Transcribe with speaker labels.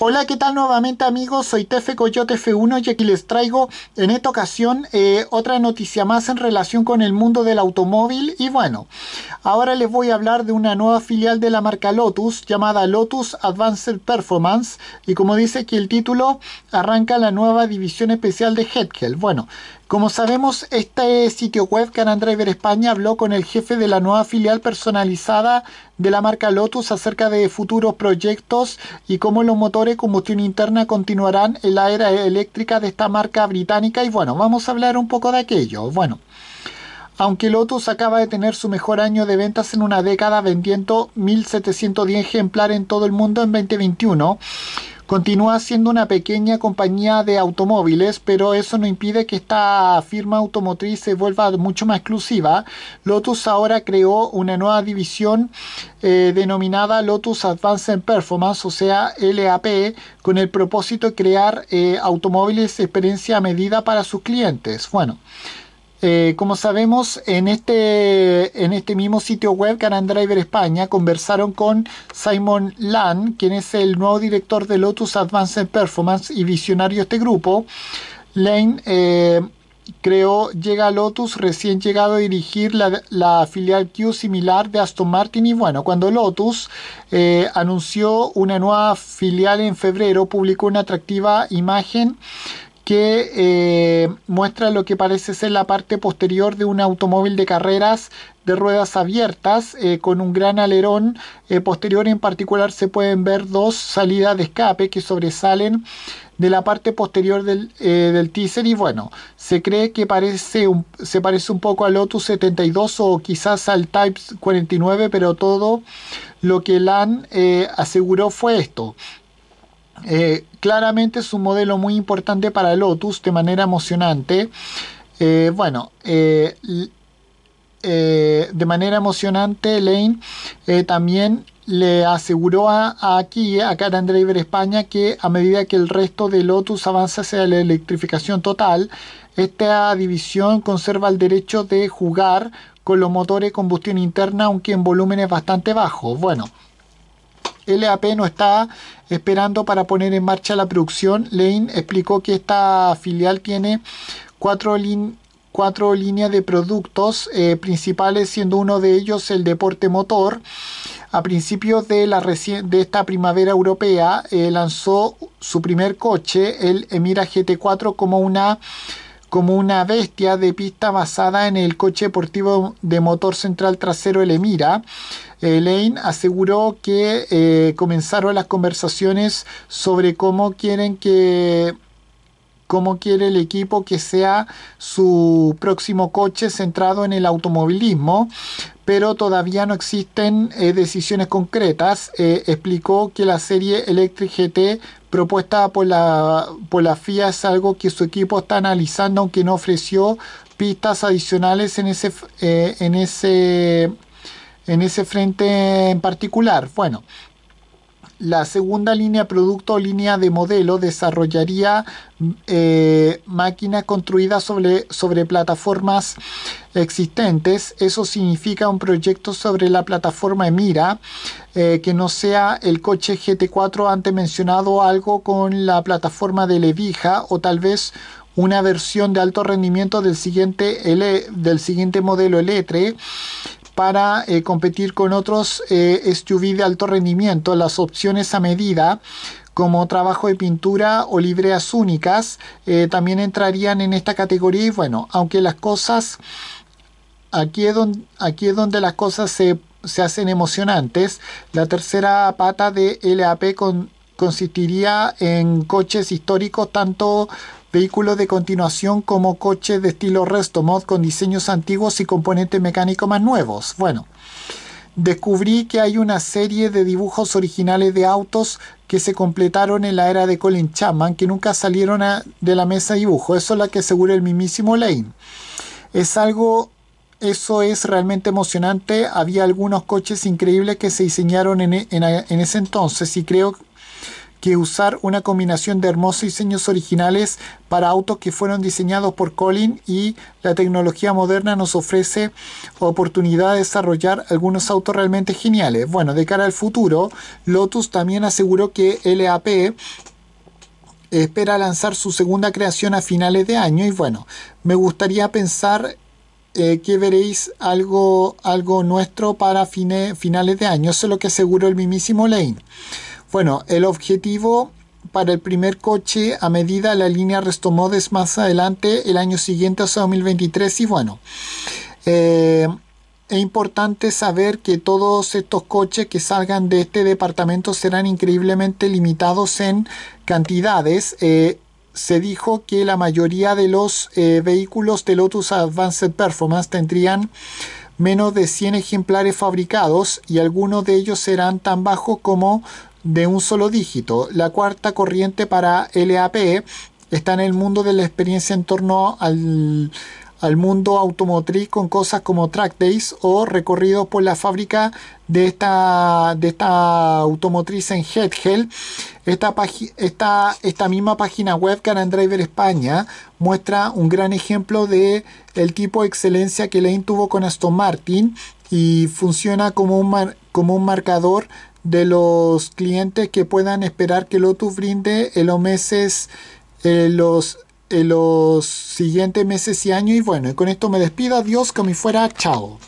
Speaker 1: Hola, ¿qué tal nuevamente amigos? Soy Tefe Coyote F1 y aquí les traigo en esta ocasión eh, otra noticia más en relación con el mundo del automóvil y bueno, ahora les voy a hablar de una nueva filial de la marca Lotus llamada Lotus Advanced Performance y como dice aquí el título, arranca la nueva división especial de Hetkel. Bueno, como sabemos, este sitio web, and Driver España, habló con el jefe de la nueva filial personalizada de la marca Lotus acerca de futuros proyectos y cómo los motores combustión interna continuarán en la era eléctrica de esta marca británica. Y bueno, vamos a hablar un poco de aquello. Bueno. Aunque Lotus acaba de tener su mejor año de ventas en una década vendiendo 1.710 ejemplares en todo el mundo en 2021, continúa siendo una pequeña compañía de automóviles, pero eso no impide que esta firma automotriz se vuelva mucho más exclusiva. Lotus ahora creó una nueva división eh, denominada Lotus Advanced Performance, o sea, LAP, con el propósito de crear eh, automóviles automóviles experiencia a medida para sus clientes. Bueno, eh, como sabemos, en este, en este mismo sitio web, Caran Driver España, conversaron con Simon Lan, quien es el nuevo director de Lotus Advanced Performance y visionario de este grupo. Lane eh, creó, llega a Lotus recién llegado a dirigir la, filial Q similar de Aston Martin y bueno, cuando Lotus eh, anunció una nueva filial en febrero, publicó una atractiva imagen que eh, muestra lo que parece ser la parte posterior de un automóvil de carreras de ruedas abiertas eh, con un gran alerón eh, posterior. En particular se pueden ver dos salidas de escape que sobresalen de la parte posterior del, teaser y bueno, se cree que parece un, se parece un poco al Lotus 72 o quizás al Type 49, pero todo lo que LAN aseguró fue esto. Eh, claramente es un modelo muy importante para Lotus de manera emocionante. Eh, bueno, eh, de manera emocionante, Lane también le aseguró a, aquí, a Car Driver España, que a medida que el resto de Lotus avanza hacia la electrificación total, esta división conserva el derecho de jugar con los motores de combustión interna, aunque en volúmenes bastante bajos. Bueno, LAP no está esperando para poner en marcha la producción. Lane explicó que esta filial tiene cuatro, líneas de productos eh, principales, siendo uno de ellos el deporte motor. A principios de, esta primavera europea eh, lanzó su primer coche, el Emira GT4, como una como una bestia de pista basada en el coche deportivo de motor central trasero El Emira. Eh, Elaine aseguró que eh, comenzaron las conversaciones sobre cómo quieren que quiere el equipo que sea su próximo coche centrado en el automovilismo, pero todavía no existen eh, decisiones concretas. explicó que la serie Electric GT propuesta por la, la FIA es algo que su equipo está analizando, aunque no ofreció pistas adicionales en ese, en ese en ese frente en particular? Bueno, la segunda línea producto o línea de modelo desarrollaría eh, máquinas construidas sobre, sobre plataformas existentes. Eso significa un proyecto sobre la plataforma Emira, eh, que no sea el coche GT4 antes mencionado algo con la plataforma de Levija o tal vez una versión de alto rendimiento del siguiente, L, del siguiente modelo Eletre para eh, competir con otros eh, SUV de alto rendimiento. Las opciones a medida como trabajo de pintura o libreas únicas eh, también entrarían en esta categoría y bueno, aunque las cosas aquí es donde, las cosas se, hacen emocionantes, la tercera pata de LAP consistiría en coches históricos tanto vehículo de continuación como coche de estilo resto mod con diseños antiguos y componentes mecánicos más nuevos. Bueno, descubrí que hay una serie de dibujos originales de autos que se completaron en la era de Colin Chapman que nunca salieron de la mesa de dibujo. Eso es lo que asegura el mismísimo Lane. Es algo eso es realmente emocionante. Había algunos coches increíbles que se diseñaron en, e, en, ese entonces y creo que que usar una combinación de hermosos diseños originales para autos que fueron diseñados por Colin y la tecnología moderna nos ofrece oportunidad de desarrollar algunos autos realmente geniales. Bueno, de cara al futuro, Lotus también aseguró que LAP espera lanzar su segunda creación a finales de año y bueno, me gustaría pensar eh, que veréis algo, algo nuestro para finales de año, eso es lo que aseguró el mismísimo Lane. Bueno, el objetivo para el primer coche a medida la línea es más adelante el año siguiente, o sea 2023 y bueno eh, es importante saber que todos estos coches que salgan de este departamento serán increíblemente limitados en cantidades eh, se dijo que la mayoría de los eh, vehículos de Lotus Advanced Performance tendrían menos de 100 ejemplares fabricados y algunos de ellos serán tan bajos como de un solo dígito. La cuarta corriente para LAP está en el mundo de la experiencia en torno al, mundo automotriz con cosas como track days o recorridos por la fábrica de esta, de esta automotriz en Headhell. Esta, esta misma página web, and Driver España, muestra un gran ejemplo de el tipo de excelencia que Lane tuvo con Aston Martin y funciona como un, como un marcador de los clientes que puedan esperar que Lotus brinde en los meses, en los, los siguientes meses y años. Y bueno, con esto me despido. Adiós, me fuera. Chao.